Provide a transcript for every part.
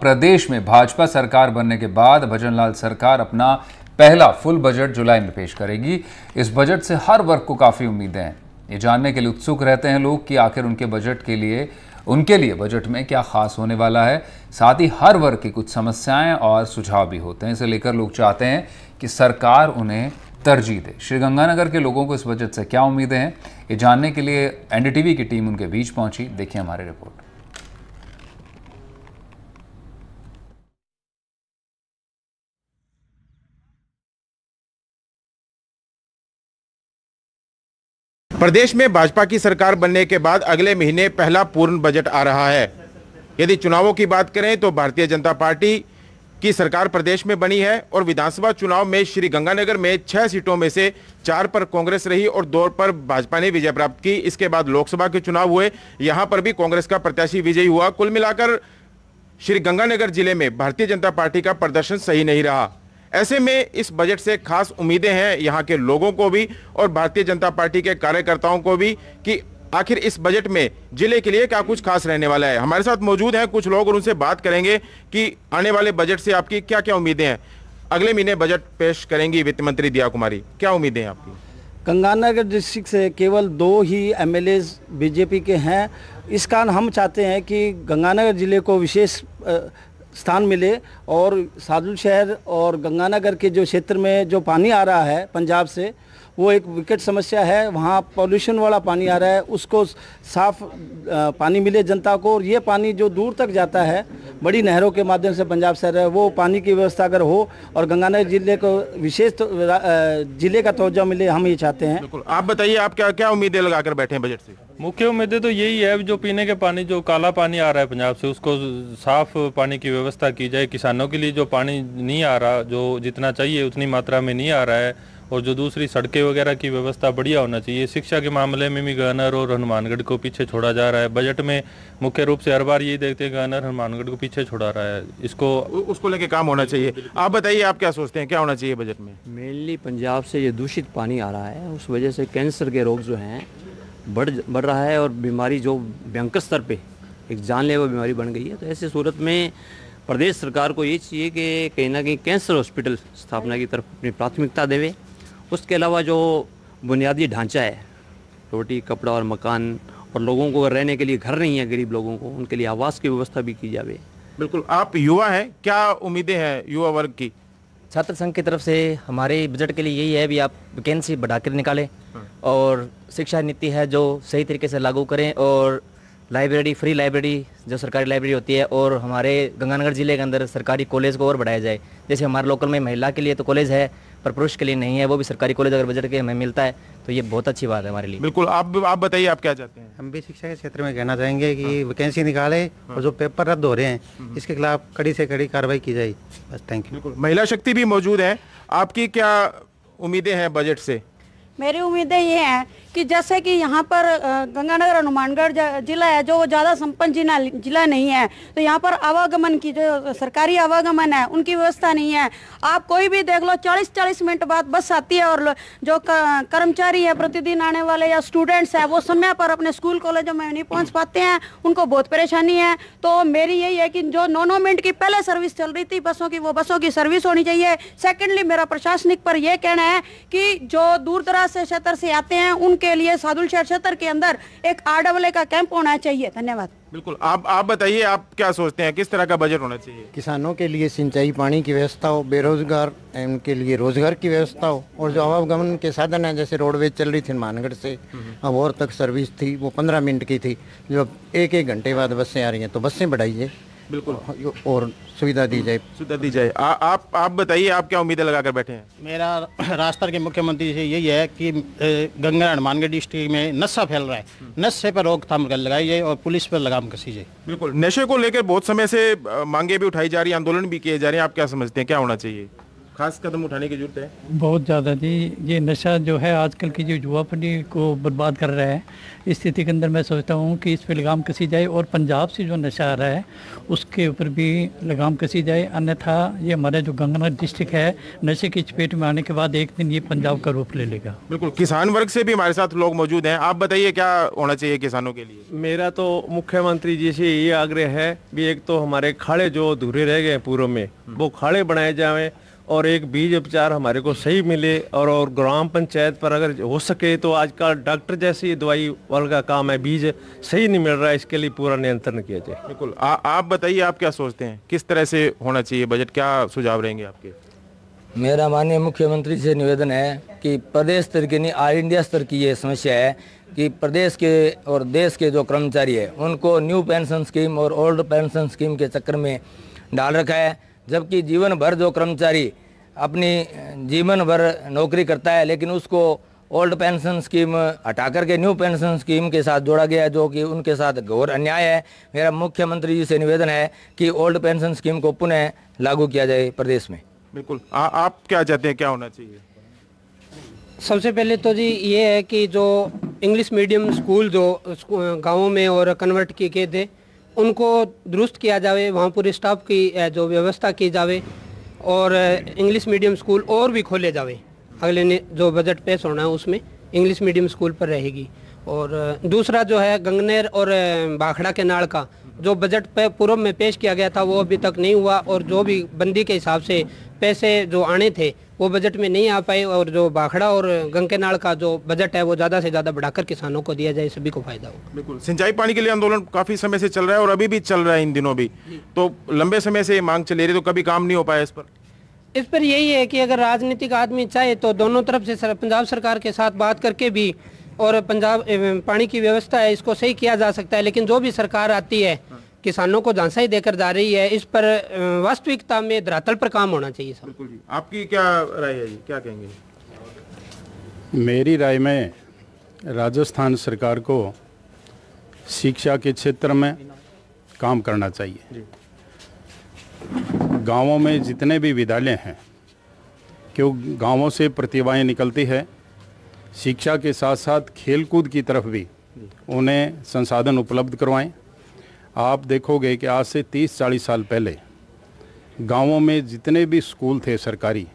प्रदेश में भाजपा सरकार बनने के बाद भजनलाल सरकार अपना पहला फुल बजट जुलाई में पेश करेगी इस बजट से हर वर्ग को काफ़ी उम्मीदें हैं ये जानने के लिए उत्सुक रहते हैं लोग कि आखिर उनके बजट के लिए उनके लिए बजट में क्या खास होने वाला है साथ ही हर वर्ग की कुछ समस्याएं और सुझाव भी होते हैं इसे लेकर लोग चाहते हैं कि सरकार उन्हें तरजीह दे श्रीगंगानगर के लोगों को इस बजट से क्या उम्मीदें हैं ये जानने के लिए एनडीटीवी की टीम उनके बीच पहुंची देखिए हमारी रिपोर्ट प्रदेश में भाजपा की सरकार बनने के बाद अगले महीने पहला पूर्ण बजट आ रहा है यदि चुनावों की बात करें तो भारतीय जनता पार्टी की सरकार प्रदेश में बनी है और विधानसभा चुनाव में श्री गंगानगर में छह सीटों में से चार पर कांग्रेस रही और दो पर भाजपा ने विजय प्राप्त की इसके बाद लोकसभा के चुनाव हुए यहां पर भी कांग्रेस का प्रत्याशी विजयी हुआ कुल मिलाकर श्री गंगानगर जिले में भारतीय जनता पार्टी का प्रदर्शन सही नहीं रहा ऐसे में इस बजट से खास उम्मीदें हैं यहाँ के लोगों को भी और भारतीय जनता पार्टी के कार्यकर्ताओं को भी कि आखिर इस बजट में जिले के लिए क्या कुछ खास रहने वाला है हमारे साथ मौजूद हैं कुछ लोग और उनसे बात करेंगे कि आने वाले बजट से आपकी क्या क्या उम्मीदें हैं अगले महीने बजट पेश करेंगी वित्त मंत्री दिया कुमारी क्या उम्मीदें हैं आपकी गंगानगर डिस्ट्रिक्ट से केवल दो ही एम बीजेपी के हैं इस कारण हम चाहते हैं कि गंगानगर जिले को विशेष स्थान मिले और साजुल शहर और गंगानगर के जो क्षेत्र में जो पानी आ रहा है पंजाब से वो एक विकट समस्या है वहाँ पॉल्यूशन वाला पानी आ रहा है उसको साफ पानी मिले जनता को और ये पानी जो दूर तक जाता है बड़ी नहरों के माध्यम से पंजाब शहर है वो पानी की व्यवस्था अगर हो और गंगानगर जिले को विशेष तो, जिले का तोजा मिले हम ये चाहते हैं आप बताइए आप क्या क्या उम्मीदें लगाकर बैठे हैं बजट से मुख्य उम्मीदें तो यही है जो पीने के पानी जो काला पानी आ रहा है पंजाब से उसको साफ पानी की व्यवस्था की जाए किसानों के लिए जो पानी नहीं आ रहा जो जितना चाहिए उतनी मात्रा में नहीं आ रहा है और जो दूसरी सड़कें वगैरह की व्यवस्था बढ़िया होना चाहिए शिक्षा के मामले में भी गवर्नर और हनुमानगढ़ को पीछे छोड़ा जा रहा है बजट में मुख्य रूप से हर बार यही देखते हैं गवर्नर हनुमानगढ़ को पीछे छोड़ा रहा है इसको उसको लेके काम होना चाहिए आप बताइए आप क्या सोचते हैं क्या होना चाहिए बजट में मेनली पंजाब से ये दूषित पानी आ रहा है उस वजह से कैंसर के रोग जो हैं बढ़ बढ़ रहा है और बीमारी जो भयंकर स्तर पर एक जानलेवा बीमारी बन गई है तो ऐसे सूरत में प्रदेश सरकार को ये चाहिए कि कहीं ना कहीं कैंसर हॉस्पिटल स्थापना की तरफ अपनी प्राथमिकता देवे उसके अलावा जो बुनियादी ढांचा है रोटी कपड़ा और मकान और लोगों को रहने के लिए घर नहीं है गरीब लोगों को उनके लिए आवास की व्यवस्था भी की जावे बिल्कुल आप युवा हैं क्या उम्मीदें हैं युवा वर्ग की छात्र संघ की तरफ से हमारे बजट के लिए यही है भी आप वैकेंसी बढ़ाकर निकालें हाँ। और शिक्षा नीति है जो सही तरीके से लागू करें और लाइब्रेरी फ्री लाइब्रेरी जो सरकारी लाइब्रेरी होती है और हमारे गंगानगर ज़िले के अंदर सरकारी कॉलेज को और बढ़ाया जाए जैसे हमारे लोकल में महिला के लिए तो कॉलेज है पर पुरुष के लिए नहीं है वो भी सरकारी कॉलेज अगर बजट के हमें मिलता है तो ये बहुत अच्छी बात है हमारे लिए बिल्कुल आप आप बताइए आप क्या चाहते हैं हम भी शिक्षा के क्षेत्र में कहना चाहेंगे कि हाँ। वैकेंसी निकाले हाँ। और जो पेपर रद्द हो रहे हैं हम्म। इसके खिलाफ कड़ी से कड़ी कार्रवाई की जाए बस थैंक यू महिला शक्ति भी मौजूद है आपकी क्या उम्मीदें हैं बजट से मेरी उम्मीदें ये हैं कि जैसे कि यहाँ पर गंगानगर हनुमानगढ़ जिला है जो ज़्यादा संपन्न जिला जिला नहीं है तो यहाँ पर आवागमन की जो सरकारी आवागमन है उनकी व्यवस्था नहीं है आप कोई भी देख लो 40-40 मिनट बाद बस आती है और जो कर्मचारी है प्रतिदिन आने वाले या स्टूडेंट्स हैं वो समय पर अपने स्कूल कॉलेजों में नहीं पहुँच पाते हैं उनको बहुत परेशानी है तो मेरी यही है कि जो नौ नौ मिनट की पहले सर्विस चल रही थी बसों की वो बसों की सर्विस होनी चाहिए सेकेंडली मेरा प्रशासनिक पर यह कहना है कि जो दूर दराज से क्षेत्र से आते हैं उनके लिए शहर क्षेत्र के अंदर एक आर डबल का कैंप होना चाहिए धन्यवाद बिल्कुल आप आप बताइए आप क्या सोचते हैं किस तरह का बजट होना चाहिए किसानों के लिए सिंचाई पानी की व्यवस्था हो बेरोजगार उनके लिए रोजगार की व्यवस्था हो और जो आवागमन के साधन है जैसे रोडवेज चल रही थी मानगढ़ से हम्म। अब और तक सर्विस थी वो पंद्रह मिनट की थी जो एक एक घंटे बाद बसें आ रही हैं तो बसें बढ़ाइए बिल्कुल हाँ, और सुविधा दी जाए सुविधा दी जाए आ, आप आप बताइए आप क्या उम्मीदें लगाकर बैठे हैं मेरा राजस्थान के मुख्यमंत्री से यही है कि गंगा हनुमानगढ़ डिस्ट्रिक्ट में नशा फैल रहा है हम्म। नशे पर रोकथाम लगाई जाए और पुलिस पर लगाम कसी जाए बिल्कुल नशे को लेकर बहुत समय से मांगे भी उठाई जा रही है आंदोलन भी किए जा रहे हैं आप क्या समझते हैं क्या होना चाहिए खास कदम उठाने की जरूरत है बहुत ज़्यादा जी ये नशा जो है आजकल की जो युवा पीढ़ी को बर्बाद कर रहा है इस स्थिति के अंदर मैं सोचता हूँ कि इस पर लगाम कसी जाए और पंजाब से जो नशा आ रहा है उसके ऊपर भी लगाम कसी जाए अन्यथा ये हमारा जो गंगानगर डिस्ट्रिक्ट है नशे की चपेट में आने के बाद एक दिन ये पंजाब का रूप ले लेगा बिल्कुल किसान वर्ग से भी हमारे साथ लोग मौजूद हैं आप बताइए क्या होना चाहिए किसानों के लिए मेरा तो मुख्यमंत्री जी से ये आग्रह है भी एक तो हमारे खाड़े जो अधूरे रह गए पूर्व में वो खाड़े बनाए जाएं और एक बीज उपचार हमारे को सही मिले और और ग्राम पंचायत पर अगर हो सके तो आजकल डॉक्टर जैसी दवाई वाल का काम है बीज सही नहीं मिल रहा है इसके लिए पूरा नियंत्रण किया जाए बिल्कुल आप बताइए आप क्या सोचते हैं किस तरह से होना चाहिए बजट क्या सुझाव रहेंगे आपके मेरा माननीय मुख्यमंत्री से निवेदन है कि प्रदेश स्तर की नहीं ऑल इंडिया स्तर की ये समस्या है कि प्रदेश के और देश के जो कर्मचारी है उनको न्यू पेंशन स्कीम और ओल्ड पेंशन स्कीम के चक्कर में डाल रखा है जबकि जीवन भर जो कर्मचारी अपनी जीवन भर नौकरी करता है लेकिन उसको ओल्ड पेंशन स्कीम हटा करके न्यू पेंशन स्कीम के साथ जोड़ा गया है जो कि उनके साथ घोर अन्याय है मेरा मुख्यमंत्री जी से निवेदन है कि ओल्ड पेंशन स्कीम को पुनः लागू किया जाए प्रदेश में बिल्कुल आ, आप क्या चाहते हैं क्या होना चाहिए सबसे पहले तो जी ये है कि जो इंग्लिश मीडियम स्कूल जो गाँव में और कन्वर्ट किए गए थे उनको दुरुस्त किया जावे वहाँ पूरे स्टाफ की जो व्यवस्था की जावे और इंग्लिश मीडियम स्कूल और भी खोले जावे अगले ने जो बजट पेश होना है उसमें इंग्लिश मीडियम स्कूल पर रहेगी और दूसरा जो है गंगनेर और भाखड़ा के नाड़ का जो बजट पे पूर्व में पेश किया गया था वो अभी तक नहीं हुआ और जो भी बंदी के हिसाब से पैसे जो आने थे वो बजट में नहीं आ पाए और जो भाखड़ा और गंकेनाल का जो बजट है वो ज़्यादा से ज़्यादा बढ़ाकर किसानों को दिया जाए सभी को फायदा हो बिल्कुल सिंचाई पानी के लिए आंदोलन काफ़ी समय से चल रहा है और अभी भी चल रहा है इन दिनों भी तो लंबे समय से ये मांग चली रही तो कभी काम नहीं हो पाया इस पर इस पर यही है कि अगर राजनीतिक आदमी चाहे तो दोनों तरफ से पंजाब सरकार के साथ बात करके भी और पंजाब पानी की व्यवस्था है इसको सही किया जा सकता है लेकिन जो भी सरकार आती है हाँ। किसानों को झांसा ही देकर जा रही है इस पर वास्तविकता में धरातल पर काम होना चाहिए सब आपकी क्या राय है क्या कहेंगे मेरी राय में राजस्थान सरकार को शिक्षा के क्षेत्र में काम करना चाहिए गांवों में जितने भी विद्यालय हैं क्यों गांवों से प्रतिभाएं निकलती है शिक्षा के साथ साथ खेलकूद की तरफ भी उन्हें संसाधन उपलब्ध करवाएं आप देखोगे कि आज से 30-40 साल पहले गांवों में जितने भी स्कूल थे सरकारी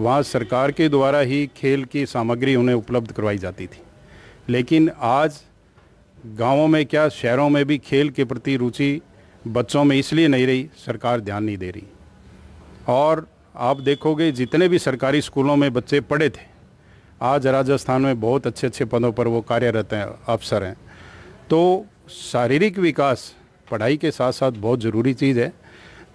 वहाँ सरकार के द्वारा ही खेल की सामग्री उन्हें उपलब्ध करवाई जाती थी लेकिन आज गांवों में क्या शहरों में भी खेल के प्रति रुचि बच्चों में इसलिए नहीं रही सरकार ध्यान नहीं दे रही और आप देखोगे जितने भी सरकारी स्कूलों में बच्चे पढ़े थे आज राजस्थान में बहुत अच्छे अच्छे पदों पर वो कार्यरत हैं अफसर हैं तो शारीरिक विकास पढ़ाई के साथ साथ बहुत ज़रूरी चीज़ है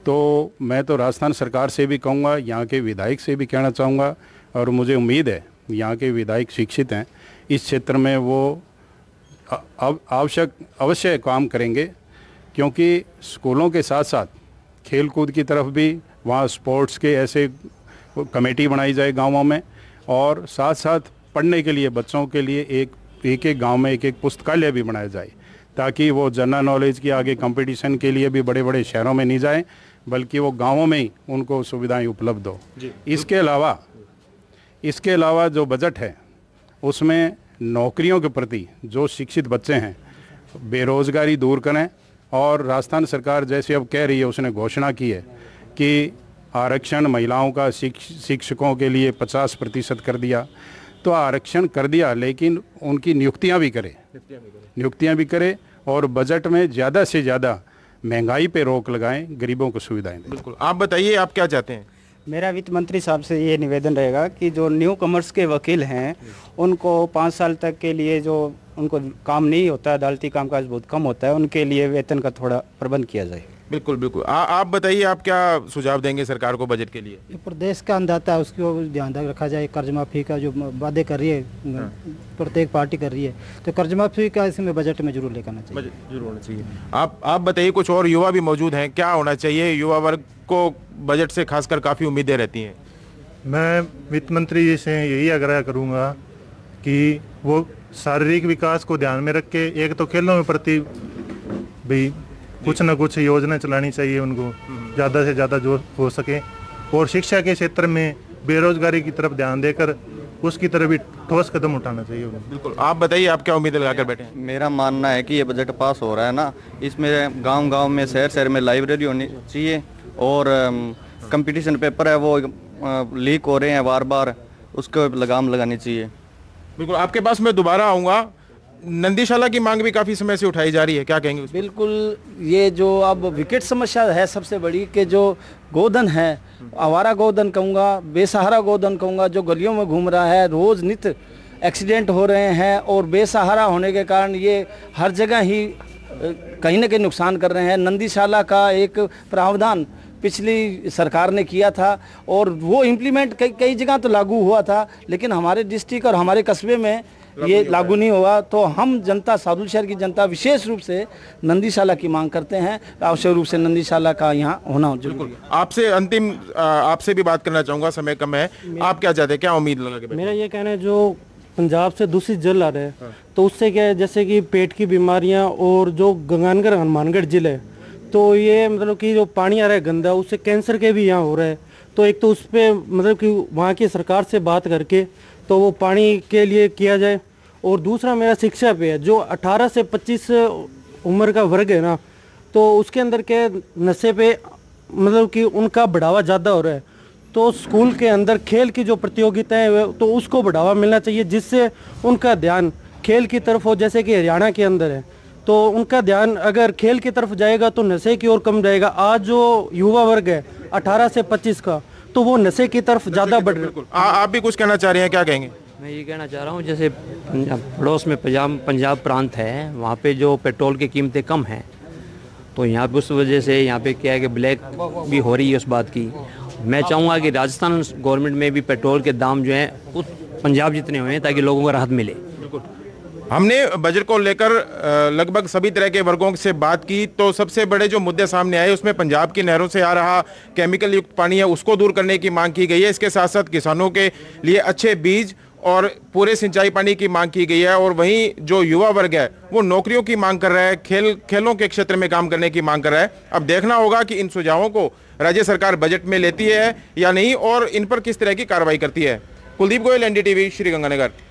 तो मैं तो राजस्थान सरकार से भी कहूँगा यहाँ के विधायक से भी कहना चाहूँगा और मुझे उम्मीद है यहाँ के विधायक शिक्षित हैं इस क्षेत्र में वो आवश्यक अवश्य काम करेंगे क्योंकि स्कूलों के साथ साथ खेल कूद की तरफ भी वहाँ स्पोर्ट्स के ऐसे कमेटी बनाई जाए गाँवों में और साथ साथ पढ़ने के लिए बच्चों के लिए एक एक एक गांव में एक एक पुस्तकालय भी बनाया जाए ताकि वो जनरल नॉलेज की आगे कंपटीशन के लिए भी बड़े बड़े शहरों में नहीं जाएं बल्कि वो गांवों में ही उनको सुविधाएं उपलब्ध हो इसके अलावा इसके अलावा जो बजट है उसमें नौकरियों के प्रति जो शिक्षित बच्चे हैं बेरोज़गारी दूर करें और राजस्थान सरकार जैसे अब कह रही है उसने घोषणा की है कि आरक्षण महिलाओं का शिक्षकों के लिए 50 प्रतिशत कर दिया तो आरक्षण कर दिया लेकिन उनकी नियुक्तियां भी करें नियुक्तियां भी करें और बजट में ज़्यादा से ज़्यादा महंगाई पे रोक लगाएं गरीबों को सुविधाएं दें बिल्कुल आप बताइए आप क्या चाहते हैं मेरा वित्त मंत्री साहब से ये निवेदन रहेगा कि जो न्यू कॉमर्स के वकील हैं उनको पाँच साल तक के लिए जो उनको काम नहीं होता अदालती कामकाज बहुत कम होता है उनके लिए वेतन का थोड़ा प्रबंध किया जाए बिल्कुल बिल्कुल आ, आप बताइए आप क्या सुझाव देंगे सरकार को बजट के लिए प्रदेश का अंदाता है उसको ध्यान रखा जाए कर्ज माफी का जो वादे कर रही है हाँ। प्रत्येक पार्टी कर रही है तो कर्ज माफी का इसमें बजट में जरूर लेकर चाहिए जरूर होना चाहिए आप आप बताइए कुछ और युवा भी मौजूद हैं क्या होना चाहिए युवा वर्ग को बजट से खासकर काफ़ी उम्मीदें रहती हैं मैं वित्त मंत्री जी से यही आग्रह करूँगा कि वो शारीरिक विकास को ध्यान में रख के एक तो खेलों के प्रति भी कुछ ना कुछ योजना चलानी चाहिए उनको हम्म। ज़्यादा से ज़्यादा जो हो सके और शिक्षा के क्षेत्र में बेरोजगारी की तरफ ध्यान देकर उसकी तरफ भी ठोस कदम उठाना चाहिए बिल्कुल आप बताइए आप क्या उम्मीद लगाकर बैठे हैं मेरा मानना है कि ये बजट पास हो रहा है ना इसमें गाँव गाँव में शहर शहर में लाइब्रेरी होनी चाहिए और कंपटीशन पेपर है वो लीक हो रहे हैं बार बार उसको लगाम लगानी चाहिए बिल्कुल आपके पास मैं दोबारा आऊँगा नंदीशाला की मांग भी काफ़ी समय से उठाई जा रही है क्या कहेंगे बिल्कुल ये जो अब विकेट समस्या है सबसे बड़ी कि जो गोधन है आवारा गोधन कहूँगा बेसहारा गोधन कहूँगा जो गलियों में घूम रहा है रोज़ नित एक्सीडेंट हो रहे हैं और बेसहारा होने के कारण ये हर जगह ही कहीं ना कहीं नुकसान कर रहे हैं नंदीशाला का एक प्रावधान पिछली सरकार ने किया था और वो इम्प्लीमेंट कई कई जगह तो लागू हुआ था लेकिन हमारे डिस्ट्रिक्ट और हमारे कस्बे में ये लागू नहीं होगा तो हम जनता सादुल शहर की जनता विशेष रूप से नंदीशाला की मांग करते हैं आवश्यक रूप से नंदीशाला का यहाँ होना बिल्कुल आपसे अंतिम आपसे भी बात करना चाहूँगा समय कम है आप क्या चाहते हैं क्या उम्मीद लगा मेरा ये कहना है जो पंजाब से दूसरी जल आ रहे हैं हाँ। तो उससे क्या है जैसे कि पेट की बीमारियाँ और जो गंगानगर हनुमानगढ़ जिले तो ये मतलब कि जो पानी आ रहा है गंदा उससे कैंसर के भी यहाँ हो रहा है तो एक तो उस पर मतलब कि वहाँ की सरकार से बात करके तो वो पानी के लिए किया जाए और दूसरा मेरा शिक्षा पे है जो 18 से 25 उम्र का वर्ग है ना तो उसके अंदर के नशे पे मतलब कि उनका बढ़ावा ज़्यादा हो रहा है तो स्कूल के अंदर खेल की जो प्रतियोगिताएं हैं तो उसको बढ़ावा मिलना चाहिए जिससे उनका ध्यान खेल की तरफ हो जैसे कि हरियाणा के अंदर है तो उनका ध्यान अगर खेल की तरफ जाएगा तो नशे की ओर कम जाएगा आज जो युवा वर्ग है 18 से 25 का तो वो नशे की तरफ ज़्यादा बढ़ रहे आप भी कुछ कहना चाह रहे हैं क्या कहेंगे मैं ये कहना चाह रहा हूँ जैसे पड़ोस में पंजाब पंजाब प्रांत है वहाँ पे जो पेट्रोल की कीमतें कम हैं तो यहाँ पे उस वजह से यहाँ पे क्या है कि ब्लैक भी हो रही है उस बात की मैं चाहूँगा कि राजस्थान गवर्नमेंट में भी पेट्रोल के दाम जो हैं उस पंजाब जितने हुए हैं ताकि लोगों को राहत मिले हमने बजट को लेकर लगभग सभी तरह के वर्गों से बात की तो सबसे बड़े जो मुद्दे सामने आए उसमें पंजाब की नहरों से आ रहा केमिकल युक्त पानी है उसको दूर करने की मांग की गई है इसके साथ साथ किसानों के लिए अच्छे बीज और पूरे सिंचाई पानी की मांग की गई है और वहीं जो युवा वर्ग है वो नौकरियों की मांग कर रहा है खेल खेलों के क्षेत्र में काम करने की मांग कर रहा है अब देखना होगा कि इन सुझावों को राज्य सरकार बजट में लेती है या नहीं और इन पर किस तरह की कार्रवाई करती है कुलदीप गोयल एनडीटीवी श्रीगंगानगर